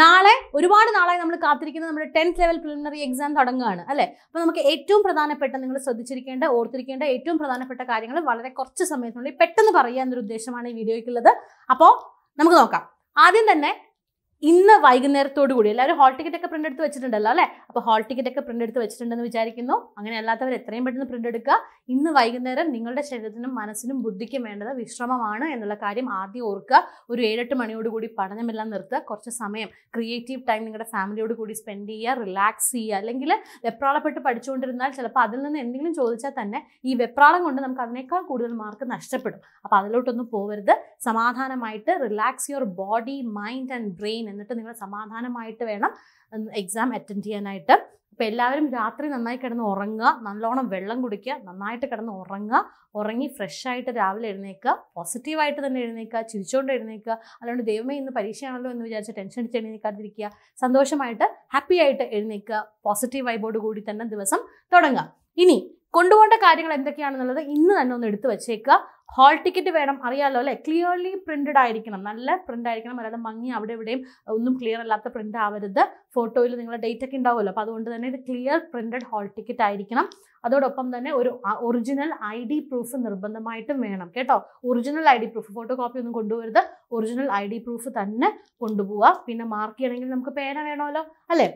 നാളെ ഒരുപാട് നാളായി നമ്മൾ കാത്തിരിക്കുന്ന നമ്മുടെ ടെൻത്ത് ലെവൽ പ്രിലിമിനറി എക്സാം തുടങ്ങുകയാണ് അല്ലേ അപ്പോൾ നമുക്ക് ഏറ്റവും പ്രധാനപ്പെട്ട നിങ്ങൾ ശ്രദ്ധിച്ചിരിക്കേണ്ട ഓർത്തിരിക്കേണ്ട ഏറ്റവും പ്രധാനപ്പെട്ട കാര്യങ്ങൾ വളരെ കുറച്ച് സമയത്തിനുള്ളിൽ പെട്ടെന്ന് പറയുക എന്നൊരു ഉദ്ദേശമാണ് ഈ വീഡിയോയ്ക്കുള്ളത് അപ്പോൾ നമുക്ക് നോക്കാം ആദ്യം തന്നെ ഇന്ന് വൈകുന്നേരത്തോടു കൂടി എല്ലാവരും ഹോൾ ടിക്കറ്റ് ഒക്കെ പ്രിന്റ് എടുത്ത് വെച്ചിട്ടുണ്ടല്ലോ അല്ലേ അപ്പോൾ ഹോൾ ടിക്കറ്റ് ഒക്കെ പ്രിന്റ് എടുത്ത് വെച്ചിട്ടുണ്ടെന്ന് വിചാരിക്കുന്നു അങ്ങനെ അല്ലാത്തവർ എത്രയും പെട്ടെന്ന് പ്രിന്റ് എടുക്കുക ഇന്ന് വൈകുന്നേരം നിങ്ങളുടെ ശരീരത്തിനും മനസ്സിനും ബുദ്ധിക്കും വേണ്ടത് വിശ്രമമാണ് എന്നുള്ള കാര്യം ആദ്യം ഓർക്കുക ഒരു ഏഴെട്ട് മണിയോടുകൂടി പഠനമെല്ലാം നിർത്തുക കുറച്ച് സമയം ക്രിയേറ്റീവ് ടൈം നിങ്ങളുടെ ഫാമിലിയോട് കൂടി സ്പെൻഡ് ചെയ്യുക റിലാക്സ് ചെയ്യുക അല്ലെങ്കിൽ വെപ്രാളപ്പെട്ട് പഠിച്ചുകൊണ്ടിരുന്നാൽ ചിലപ്പോൾ അതിൽ നിന്ന് എന്തെങ്കിലും ചോദിച്ചാൽ തന്നെ ഈ വെപ്രാളം കൊണ്ട് നമുക്ക് അതിനേക്കാൾ കൂടുതൽ മാർക്ക് നഷ്ടപ്പെടും അപ്പോൾ അതിലോട്ടൊന്നും പോകരുത് സമാധാനമായിട്ട് relax your body mind and brain എന്നിട്ട് നിങ്ങൾ സമാധാനമായിട്ട് വേണം എക്സാം അറ്റൻഡ് ചെയ്യാനായിട്ട് അപ്പോൾ എല്ലാവരും രാത്രി നന്നായി കിടന്ന് ഉറങ്ങുക നല്ലോണം വെള്ളം കുടിക്കുക നന്നായിട്ട് കിടന്ന് ഉറങ്ങുക ഉറങ്ങി ഫ്രഷായിട്ട് രാവിലെ എഴുന്നേക്കുക പോസിറ്റീവായിട്ട് തന്നെ എഴുന്നേക്കുക ചിരിച്ചുകൊണ്ട് എഴുന്നേക്കുക അല്ലാണ്ട് ദൈവമേ ഇന്ന് പരീക്ഷയാണല്ലോ എന്ന് വിചാരിച്ച് ടെൻഷൻ അടിച്ച് എഴുന്നേക്കാതിരിക്കുക സന്തോഷമായിട്ട് ഹാപ്പി ആയിട്ട് എഴുന്നേക്കുക പോസിറ്റീവ് വൈബോട് കൂടി തന്നെ ദിവസം തുടങ്ങുക ഇനി കൊണ്ടുപോകേണ്ട കാര്യങ്ങൾ എന്തൊക്കെയാണെന്നുള്ളത് ഇന്ന് തന്നെ ഒന്ന് എടുത്തു വെച്ചേക്കുക ഹാൾ ടിക്കറ്റ് വേണം അറിയാലോ അല്ലേ ക്ലിയർലി പ്രിന്റഡ് ആയിരിക്കണം നല്ല പ്രിന്റ് ആയിരിക്കണം അല്ലാതെ മങ്ങി അവിടെ ഇവിടെയും ഒന്നും ക്ലിയർ അല്ലാത്ത പ്രിന്റ് ആവരുത് ഫോട്ടോയിൽ നിങ്ങളുടെ ഡേറ്റ് ഒക്കെ ഉണ്ടാവുമല്ലോ അപ്പോൾ അതുകൊണ്ട് തന്നെ ഇത് ക്ലിയർ പ്രിന്റഡ് ഹാൾ ടിക്കറ്റ് ആയിരിക്കണം അതോടൊപ്പം തന്നെ ഒരു ഒറിജിനൽ ഐ ഡി പ്രൂഫ് നിർബന്ധമായിട്ടും വേണം കേട്ടോ original I D proof photocopy ഒന്നും കൊണ്ടുവരുത് ഒറിജിനൽ ഐ ഡി പ്രൂഫ് തന്നെ കൊണ്ടുപോവുക പിന്നെ മാർക്ക് ചെയ്യണമെങ്കിൽ നമുക്ക് പേന വേണമല്ലോ അല്ലേ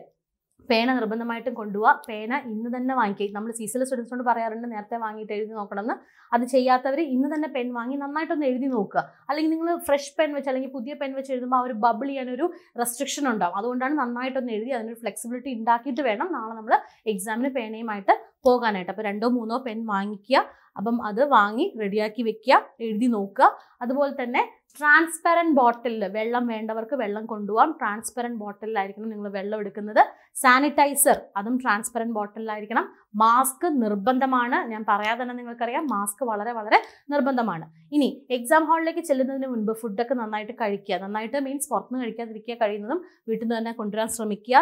പേന നിർബന്ധമായിട്ടും കൊണ്ടുപോവാ പേന ഇന്ന് തന്നെ വാങ്ങിക്കുക നമ്മൾ സീസൺ സ്റ്റുഡൻസിനോട് പറയാറുണ്ട് നേരത്തെ വാങ്ങിയിട്ട് എഴുതി എന്ന് അത് ചെയ്യാത്തവർ ഇന്ന് തന്നെ പെൻ വാങ്ങി നന്നായിട്ടൊന്ന് എഴുതി നോക്കുക അല്ലെങ്കിൽ നിങ്ങൾ ഫ്രഷ് പെൻ വെച്ച് അല്ലെങ്കിൽ പുതിയ പെൻ വെച്ച് എഴുതുമ്പോൾ ആ ഒരു ബബിൾ ചെയ്യാനൊരു റെസ്ട്രിക്ഷൻ ഉണ്ടാവും അതുകൊണ്ടാണ് നന്നായിട്ടൊന്ന് എഴുതി അതിനൊരു ഫ്ലെക്സിബിലിറ്റി ഉണ്ടാക്കിയിട്ട് വേണം നാളെ നമ്മൾ എക്സാമിന് പേനയുമായിട്ട് പോകാനായിട്ട് അപ്പോൾ രണ്ടോ മൂന്നോ പെൻ വാങ്ങിക്കുക അപ്പം അത് വാങ്ങി റെഡിയാക്കി വെക്കുക എഴുതി നോക്കുക അതുപോലെ തന്നെ ട്രാൻസ്പെറൻറ്റ് ബോട്ടിലിൽ വെള്ളം വേണ്ടവർക്ക് വെള്ളം കൊണ്ടുപോകാം ട്രാൻസ്പെറൻറ്റ് ബോട്ടിലായിരിക്കണം നിങ്ങൾ വെള്ളം എടുക്കുന്നത് സാനിറ്റൈസർ അതും ട്രാൻസ്പെറൻറ്റ് ബോട്ടിലായിരിക്കണം മാസ്ക് നിർബന്ധമാണ് ഞാൻ പറയാതെ തന്നെ നിങ്ങൾക്കറിയാം മാസ്ക് വളരെ വളരെ നിർബന്ധമാണ് ഇനി എക്സാം ഹാളിലേക്ക് ചെല്ലുന്നതിന് മുൻപ് ഫുഡൊക്കെ നന്നായിട്ട് കഴിക്കുക നന്നായിട്ട് മീൻസ് പുറത്തുനിന്ന് കഴിക്കാതിരിക്കുക കഴിയുന്നതും വീട്ടിൽ നിന്ന് തന്നെ കൊണ്ടുവരാൻ ശ്രമിക്കുക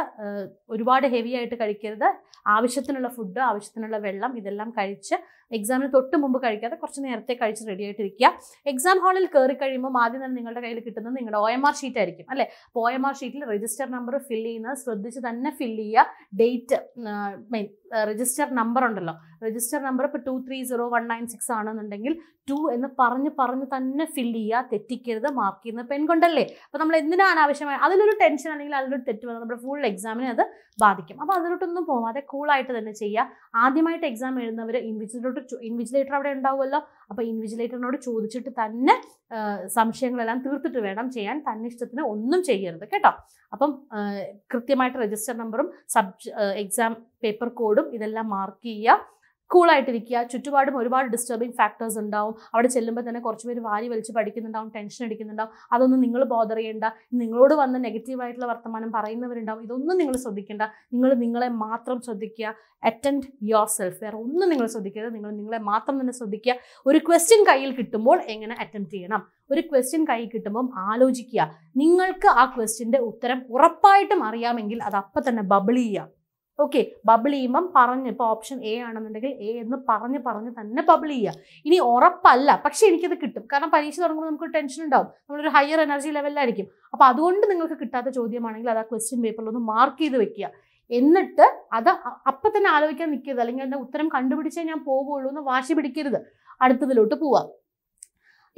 ഒരുപാട് ഹെവി ആയിട്ട് കഴിക്കരുത് ആവശ്യത്തിനുള്ള ഫുഡ് ആവശ്യത്തിനുള്ള വെള്ളം ഇതെല്ലാം കഴിച്ച് എക്സാമിന് തൊട്ട് മുമ്പ് കഴിക്കാതെ കുറച്ച് നേരത്തെ കഴിച്ച് റെഡി ആയിട്ടിരിക്കുക എക്സാം ഹാളിൽ കയറി കഴിയുമ്പോൾ ആദ്യം തന്നെ നിങ്ങളുടെ കയ്യിൽ കിട്ടുന്നത് നിങ്ങളുടെ ഒ എം ആർ ഷീറ്റ് ആയിരിക്കും അല്ലേ ഒ എം ആർ ഷീറ്റിൽ രജിസ്റ്റർ നമ്പർ ഫില്ല് ചെയ്യുന്നത് ശ്രദ്ധിച്ച് തന്നെ ഫില്ല് ചെയ്യുക ഡേറ്റ് മീൻ രജിസ്റ്റർ നമ്പർ ഉണ്ടല്ലോ രജിസ്റ്റർ നമ്പർ ഇപ്പോൾ two three zero one nine six ആണെന്നുണ്ടെങ്കിൽ ടു എന്ന് പറഞ്ഞ് പറഞ്ഞ് തന്നെ ഫില്ല് ചെയ്യുക തെറ്റിക്കരുത് മാർക്ക് ചെയ്യുന്ന പെൻ കൊണ്ടല്ലേ അപ്പോൾ നമ്മൾ എന്തിനാണ് ആവശ്യമായത് അതിലൊരു ടെൻഷൻ അല്ലെങ്കിൽ അതിലൊരു തെറ്റ് വന്നാൽ നമ്മുടെ ഫുൾ എക്സാമിനെ അത് ബാധിക്കും അപ്പോൾ അതിലോട്ടൊന്നും പോവാതെ കൂളായിട്ട് തന്നെ ചെയ്യുക ആദ്യമായിട്ട് എക്സാം എഴുതുന്നവർ ഇൻവിജിലോട്ട് ഇൻവിജിലേറ്റർ അവിടെ ഉണ്ടാവുമല്ലോ അപ്പോൾ ഇൻവിജിലേറ്ററിനോട് ചോദിച്ചിട്ട് തന്നെ സംശയങ്ങളെല്ലാം തീർത്തിട്ട് വേണം ചെയ്യാൻ തന്നെ ഇഷ്ടത്തിന് ഒന്നും ചെയ്യരുത് കേട്ടോ അപ്പം കൃത്യമായിട്ട് രജിസ്റ്റർ നമ്പറും സബ് എക്സാം പേപ്പർ കോഡും ഇതെല്ലാം മാർക്ക് ചെയ്യുക കൂളായിട്ടിരിക്കുക ചുറ്റുപാടും ഒരുപാട് ഡിസ്റ്റർബിങ് ഫാക്ടേഴ്സ് ഉണ്ടാവും അവിടെ ചെല്ലുമ്പോൾ തന്നെ കുറച്ച് പേര് വാരി വലിച്ച് പഠിക്കുന്നുണ്ടാവും ടെൻഷൻ അടിക്കുന്നുണ്ടാവും അതൊന്നും നിങ്ങൾ ബോധർ ചെയ്യേണ്ട നിങ്ങളോട് വന്ന് നെഗറ്റീവായിട്ടുള്ള വർത്തമാനം പറയുന്നവരുണ്ടാവും ഇതൊന്നും നിങ്ങൾ ശ്രദ്ധിക്കേണ്ട നിങ്ങൾ നിങ്ങളെ മാത്രം ശ്രദ്ധിക്കുക അറ്റൻഡ് യുവർ സെൽഫ് വേറെ ഒന്നും നിങ്ങൾ ശ്രദ്ധിക്കരുത് നിങ്ങൾ നിങ്ങളെ മാത്രം തന്നെ ശ്രദ്ധിക്കുക ഒരു ക്വസ്റ്റ്യൻ കയ്യിൽ കിട്ടുമ്പോൾ എങ്ങനെ അറ്റംപ്റ്റ് ചെയ്യണം ഒരു ക്വസ്റ്റ്യൻ കയ്യിൽ കിട്ടുമ്പം ആലോചിക്കുക നിങ്ങൾക്ക് ആ ക്വസ്റ്റ്യൻ്റെ ഉത്തരം ഉറപ്പായിട്ടും അറിയാമെങ്കിൽ അത് അപ്പം തന്നെ ബബിൾ ചെയ്യുക ഓക്കെ ബബിൾ ചെയ്യുമ്പം പറഞ്ഞ് ഇപ്പോൾ ഓപ്ഷൻ എ ആണെന്നുണ്ടെങ്കിൽ എ എന്ന് പറഞ്ഞ് പറഞ്ഞ് തന്നെ ബബിൾ ചെയ്യുക ഇനി ഉറപ്പല്ല പക്ഷേ എനിക്കത് കിട്ടും കാരണം പരീക്ഷ തുടങ്ങുമ്പോൾ നമുക്ക് ടെൻഷൻ ഉണ്ടാവും നമ്മളൊരു ഹയർ എനർജി ലെവലിലായിരിക്കും അപ്പോൾ അതുകൊണ്ട് നിങ്ങൾക്ക് കിട്ടാത്ത ചോദ്യമാണെങ്കിൽ അത് ആ ക്വസ്റ്റ്യൻ പേപ്പറിൽ ഒന്ന് മാർക്ക് ചെയ്ത് വെക്കുക എന്നിട്ട് അത് അപ്പം തന്നെ ആലോചിക്കാൻ നിൽക്കരുത് അല്ലെങ്കിൽ അതിൻ്റെ ഉത്തരം കണ്ടുപിടിച്ചേ ഞാൻ പോകുള്ളൂ എന്ന് വാശി പിടിക്കരുത് അടുത്തതിലോട്ട് പോവാം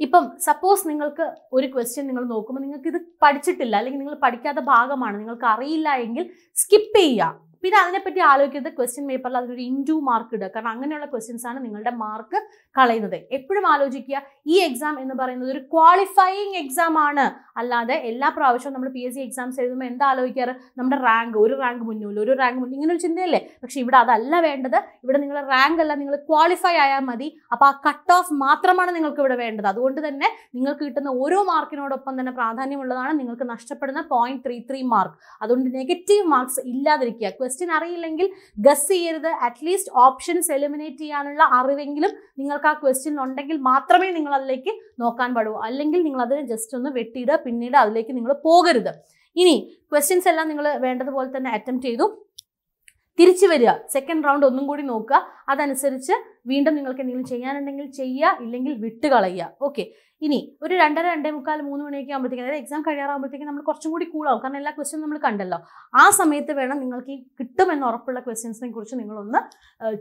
ഇപ്പം സപ്പോസ് നിങ്ങൾക്ക് ഒരു ക്വസ്റ്റ്യൻ നിങ്ങൾ നോക്കുമ്പോൾ നിങ്ങൾക്ക് ഇത് പഠിച്ചിട്ടില്ല അല്ലെങ്കിൽ നിങ്ങൾ പഠിക്കാത്ത ഭാഗമാണ് നിങ്ങൾക്ക് അറിയില്ല എങ്കിൽ സ്കിപ്പ് ചെയ്യുക പിന്നെ അതിനെപ്പറ്റി ആലോചിക്കരുത് ക്വസ്റ്റ്യൻ പേപ്പറിൽ അതിനൊരു ഇൻറ്റു മാർക്ക് ഇടുക കാരണം അങ്ങനെയുള്ള ക്വസ്റ്റ്യൻസ് ആണ് നിങ്ങളുടെ മാർക്ക് കളയുന്നത് എപ്പോഴും ആലോചിക്കുക ഈ എക്സാം എന്ന് പറയുന്നത് ഒരു ക്വാളിഫയിങ് എക്സാം ആണ് അല്ലാതെ എല്ലാ പ്രാവശ്യവും നമ്മൾ പി എസ് സി എക്സാംസ് എഴുതുമ്പോൾ എന്താ ആലോചിക്കാറ് നമ്മുടെ റാങ്ക് ഒരു റാങ്ക് മുന്നില്ല ഒരു റാങ്ക് മുന്നിൽ ഇങ്ങനെ ഒരു ചിന്തയല്ലേ പക്ഷേ ഇവിടെ അതല്ല വേണ്ടത് ഇവിടെ നിങ്ങൾ റാങ്ക് അല്ല നിങ്ങൾ ക്വാളിഫൈ ആയാൽ മതി അപ്പോൾ ആ കട്ട് ഓഫ് മാത്രമാണ് നിങ്ങൾക്ക് ഇവിടെ വേണ്ടത് അതുകൊണ്ട് തന്നെ നിങ്ങൾക്ക് കിട്ടുന്ന ഓരോ മാർക്കിനോടൊപ്പം തന്നെ പ്രാധാന്യമുള്ളതാണ് നിങ്ങൾക്ക് നഷ്ടപ്പെടുന്ന പോയിന്റ് ത്രീ ത്രീ മാർക്ക് അതുകൊണ്ട് നെഗറ്റീവ് മാർക്സ് ഇല്ലാതിരിക്കുക ക്വസ്റ്റ്യൻ അറിയില്ലെങ്കിൽ ഗസ് ചെയ്യരുത് അറ്റ്ലീസ്റ്റ് ഓപ്ഷൻസ് എലിമിനേറ്റ് ചെയ്യാനുള്ള അറിവെങ്കിലും നിങ്ങൾക്ക് ആ ക്വസ്റ്റ്യൻ ഉണ്ടെങ്കിൽ മാത്രമേ നിങ്ങൾ അതിലേക്ക് നോക്കാൻ പാടൂ അല്ലെങ്കിൽ നിങ്ങൾ അതിനെ ജസ്റ്റ് ഒന്ന് വെട്ടിയിട പിന്നീട് അതിലേക്ക് നിങ്ങൾ പോകരുത് ഇനി ക്വസ്റ്റ്യൻസ് എല്ലാം നിങ്ങൾ വേണ്ടതുപോലെ തന്നെ അറ്റംപ്റ്റ് ചെയ്തു തിരിച്ചു വരിക സെക്കൻഡ് റൗണ്ട് ഒന്നും കൂടി നോക്കുക അതനുസരിച്ച് വീണ്ടും നിങ്ങൾക്ക് എന്തെങ്കിലും ചെയ്യാനുണ്ടെങ്കിൽ ചെയ്യുക ഇല്ലെങ്കിൽ വിട്ടുകളയുക ഓക്കെ ഇനി ഒരു രണ്ടര രണ്ടേ മുക്കാൽ മൂന്ന് മണിയൊക്കെ ആകുമ്പോഴത്തേക്കും അതായത് എക്സാം കഴിയാറാകുമ്പോഴത്തേക്കും നമ്മൾ കുറച്ചും കൂടി കൂളാവും കാരണം എല്ലാ ക്വസ്റ്റ്യൻ നമ്മൾ കണ്ടല്ലോ ആ സമയത്ത് വേണം നിങ്ങൾക്ക് കിട്ടുമെന്ന് ഉറപ്പുള്ള ക്വസ്റ്റ്യൻസിനെ കുറിച്ച് നിങ്ങളൊന്ന്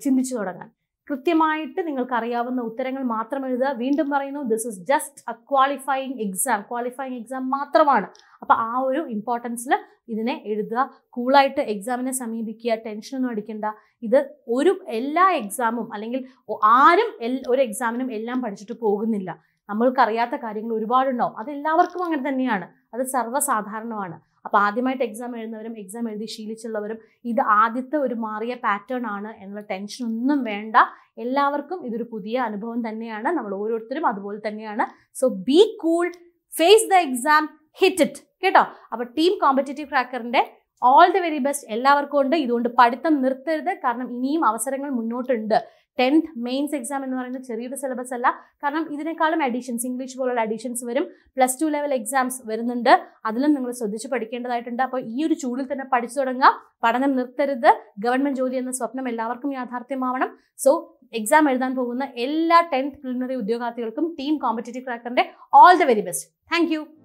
ചിന്തിച്ചു തുടങ്ങാൻ കൃത്യമായിട്ട് നിങ്ങൾക്ക് അറിയാവുന്ന ഉത്തരങ്ങൾ മാത്രം എഴുതുക വീണ്ടും പറയുന്നു this is just a qualifying exam qualifying exam മാത്രമാണ് അപ്പോൾ ആ ഒരു ഇമ്പോർട്ടൻസിൽ ഇതിനെ എഴുതുക കൂളായിട്ട് എക്സാമിനെ സമീപിക്കുക ടെൻഷനൊന്നും അടിക്കണ്ട ഇത് ഒരു എല്ലാ എക്സാമും അല്ലെങ്കിൽ ആരും ഒരു എക്സാമിനും എല്ലാം പഠിച്ചിട്ട് പോകുന്നില്ല നമ്മൾക്കറിയാത്ത കാര്യങ്ങൾ ഒരുപാടുണ്ടാവും അതെല്ലാവർക്കും അങ്ങനെ തന്നെയാണ് അത് സർവ്വസാധാരണമാണ് അപ്പോൾ ആദ്യമായിട്ട് എക്സാം എഴുതുന്നവരും എക്സാം എഴുതി ശീലിച്ചുള്ളവരും ഇത് ആദ്യത്തെ ഒരു മാറിയ പാറ്റേൺ ആണ് എന്നുള്ള ടെൻഷൻ ഒന്നും വേണ്ട എല്ലാവർക്കും ഇതൊരു പുതിയ അനുഭവം തന്നെയാണ് നമ്മൾ ഓരോരുത്തരും അതുപോലെ തന്നെയാണ് so be cool face the exam hit it കേട്ടോ അപ്പോൾ ടീം കോമ്പറ്റേറ്റീവ് ക്രാക്കറിൻ്റെ ഓൾ ദി വെരി ബെസ്റ്റ് എല്ലാവർക്കും ഉണ്ട് ഇതുകൊണ്ട് പഠിത്തം നിർത്തരുത് കാരണം ഇനിയും അവസരങ്ങൾ മുന്നോട്ടുണ്ട് ടെൻത്ത് മെയിൻസ് എക്സാം എന്ന് പറയുന്നത് ചെറിയൊരു സിലബസ് അല്ല കാരണം ഇതിനേക്കാളും അഡീഷൻസ് ഇംഗ്ലീഷ് പോലുള്ള അഡീഷൻസ് വരും പ്ലസ് ടു ലെവൽ എക്സാംസ് വരുന്നുണ്ട് അതിലും നിങ്ങൾ ശ്രദ്ധിച്ച് പഠിക്കേണ്ടതായിട്ടുണ്ട് അപ്പോൾ ഈ ഒരു ചൂടിൽ തന്നെ പഠിച്ചു തുടങ്ങുക പഠനം നിർത്തരുത് ഗവൺമെൻറ് ജോലി എന്ന സ്വപ്നം എല്ലാവർക്കും യാഥാർത്ഥ്യമാവണം സോ എക്സാം എഴുതാൻ പോകുന്ന എല്ലാ ടെൻത്ത് പ്രിലിമിനറി ഉദ്യോഗാർത്ഥികൾക്കും ടീം കോമ്പറ്റേറ്റീവ് ക്രാക്കറിൻ്റെ all the very best thank